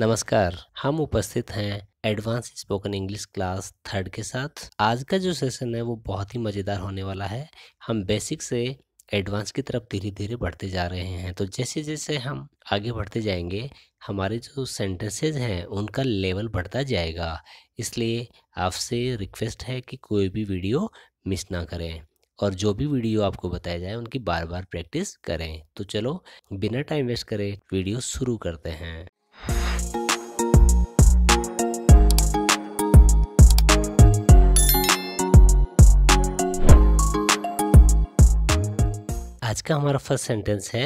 नमस्कार हम उपस्थित हैं advance spoken English class third के साथ आज का जो सेशन है वो बहुत ही मज़ेदार होने वाला है हम बेसिक से एडवांस की तरफ धीरे धीरे बढ़ते जा रहे हैं तो जैसे जैसे हम आगे बढ़ते जाएंगे हमारे जो सेंटेंसेज हैं उनका लेवल बढ़ता जाएगा इसलिए आपसे रिक्वेस्ट है कि कोई भी वीडियो मिस ना करें और जो भी वीडियो आपको बताया जाए उनकी बार बार प्रैक्टिस करें तो चलो बिना टाइम वेस्ट करें वीडियो शुरू करते हैं आज का हमारा फर्स्ट सेंटेंस है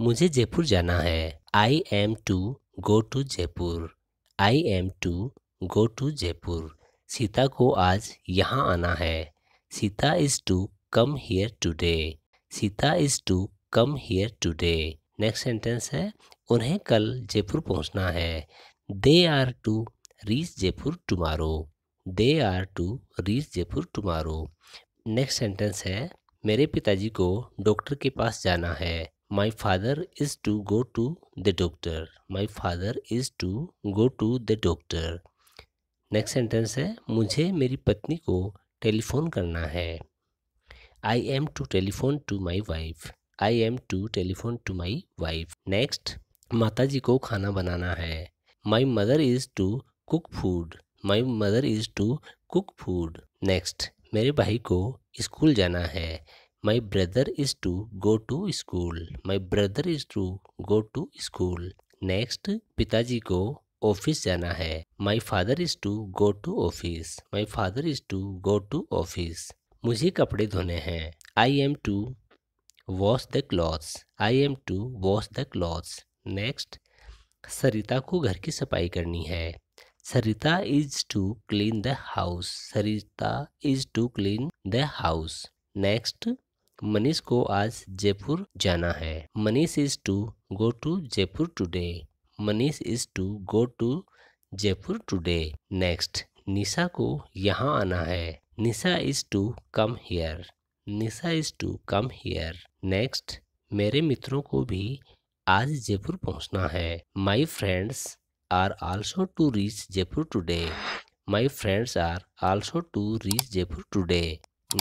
मुझे जयपुर जाना है I am to go to Jaipur I am to go to Jaipur Sita को आज यहाँ आना है Sita is to come here today Sita is to come here today next sentence है उन्हें कल जयपुर पहुँचना है they are to reach Jaipur tomorrow they are to reach Jaipur tomorrow next sentence है मेरे पिताजी को डॉक्टर के पास जाना है my father is to go to the doctor my father is to go to the doctor next sentence है मुझे मेरी पत्नी को टेलीफोन करना है I am to telephone to my wife I am to telephone to my wife next माता जी को खाना बनाना है my mother is to cook food my mother is to cook food next मेरे भाई को स्कूल जाना है my brother is to go to school my brother is to go to school next पिताजी को ऑफिस जाना है my father is to go to office my father is to go to office मुझे कपड़े धोने हैं I am to wash the clothes I am to wash the clothes next Sarita को घर की सफाई करनी है Sarita is to clean the house Sarita is to clean the house next Manish को आज जयपुर जाना है Manish is to go to Jaipur today Manish is to go to Jaipur today next Nisha को यहाँ आना है Nisha is to come here Nisha is to come here next मेरे मित्रों को भी आज जयपुर पहुँचना है my friends are also to reach Jaipur today. My friends are also to reach Jaipur today.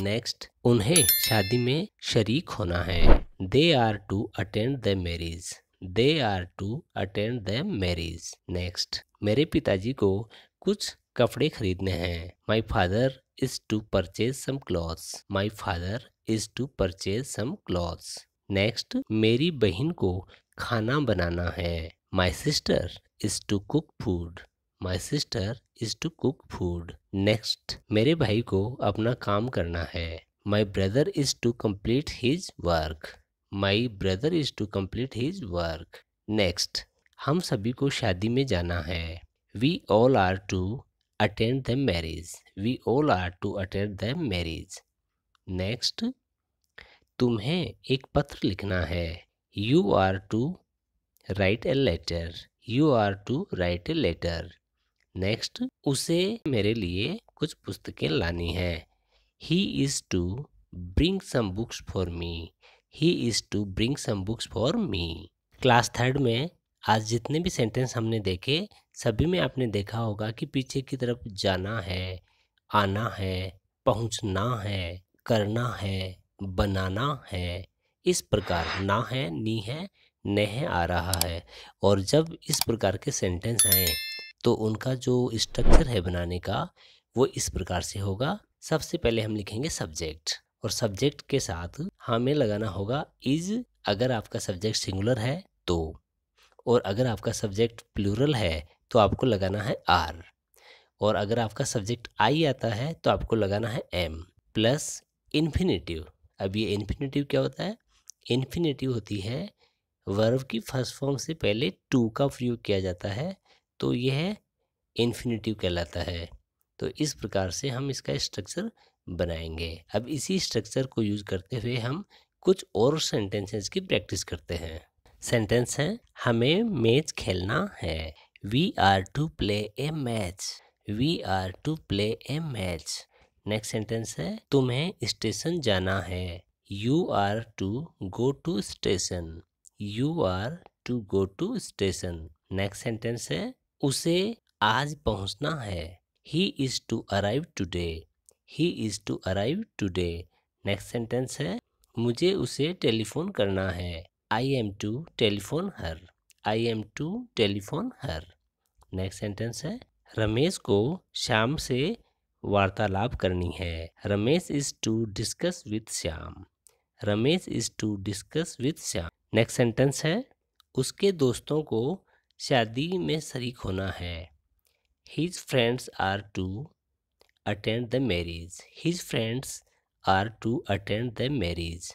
Next उन्हें शादी में शरीक होना है they are to attend the marriage. They are to attend the marriage next मेरे पिताजी को कुछ कपड़े खरीदने हैं my father is to purchase some clothes my father is to purchase some clothes. Next मेरी बहन को खाना बनाना है my sister is to cook food my sister is to cook food next मेरे भाई को अपना काम करना है my brother is to complete his work my brother is to complete his work next हम सभी को शादी में जाना है we all are to attend the marriage we all are to attend the marriage next तुम्हें एक पत्र लिखना है you are to write a letter you are to write a letter next उसे मेरे लिए कुछ पुस्तकें लानी है he is to bring some books for me he is to bring some books for me class third में आज जितने भी सेंटेंस हमने देखे सभी में आपने देखा होगा कि पीछे की तरफ जाना है आना है पहुंचना है करना है बनाना है इस प्रकार ना है नी है नह आ रहा है और जब इस प्रकार के सेंटेंस आए तो उनका जो स्ट्रक्चर है बनाने का वो इस प्रकार से होगा सबसे पहले हम लिखेंगे सब्जेक्ट और सब्जेक्ट के साथ हमें लगाना होगा इज अगर आपका सब्जेक्ट सिंगुलर है तो और अगर आपका सब्जेक्ट प्लूरल है तो आपको लगाना है आर और अगर आपका सब्जेक्ट आई आता है तो आपको लगाना है एम प्लस इन्फिनेटिव अब ये इन्फिनेटिव क्या होता है इन्फिनेटिव होती है वर्व की फर्स्ट फॉर्म से पहले टू का प्रयोग किया जाता है तो यह इन्फिनेटिव कहलाता है तो इस प्रकार से हम इसका स्ट्रक्चर बनाएंगे अब इसी स्ट्रक्चर को यूज़ करते हुए हम कुछ और सेंटेंसेस की प्रैक्टिस करते हैं सेंटेंस है हमें मैच खेलना है we are to play a match we are to play a match next sentence है तुम्हें स्टेशन जाना है you are to go to station you are to go to station next sentence है उसे आज पहुंचना है he is to arrive today he is to arrive today next sentence है मुझे उसे टेलीफोन करना है I am to telephone her I am to telephone her next sentence है रमेश को शाम से वार्तालाप करनी है Ramesh is to discuss with Shyam Ramesh is to discuss with Shyam next sentence है उसके दोस्तों को शादी में शरीक होना है his friends are to attend the marriage his friends are to attend the marriage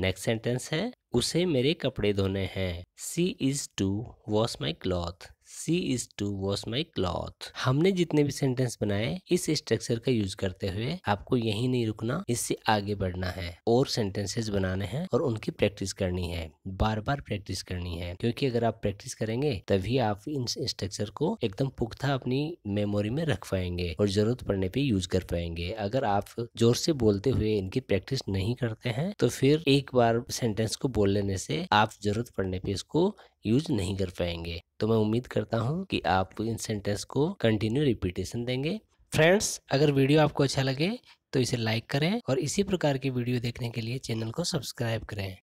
next sentence है उसे मेरे कपड़े धोने हैं she is to wash my cloth she is to wash my cloth हमने जितने भी सेंटेंस बनाए इस स्ट्रक्चर का यूज करते हुए आपको यही नहीं रुकना इससे आगे बढ़ना है और सेंटेंसेस बनाने हैं और उनकी प्रैक्टिस करनी है बार बार प्रैक्टिस करनी है क्योंकि अगर आप प्रैक्टिस करेंगे तभी आप इन स्ट्रक्चर को एकदम पुख्ता अपनी मेमोरी में रख पाएंगे और जरूरत पड़ने पर यूज कर पाएंगे अगर आप जोर से बोलते हुए इनकी प्रैक्टिस नहीं करते हैं तो फिर एक बार सेंटेंस को बोल लेने से आप जरूरत पड़ने पर इसको यूज नहीं कर पाएंगे तो मैं उम्मीद करता हूँ कि आप इन सेंटेंस को कंटिन्यू रिपीटेशन देंगे फ्रेंड्स अगर वीडियो आपको अच्छा लगे तो इसे लाइक करें और इसी प्रकार की वीडियो देखने के लिए चैनल को सब्सक्राइब करें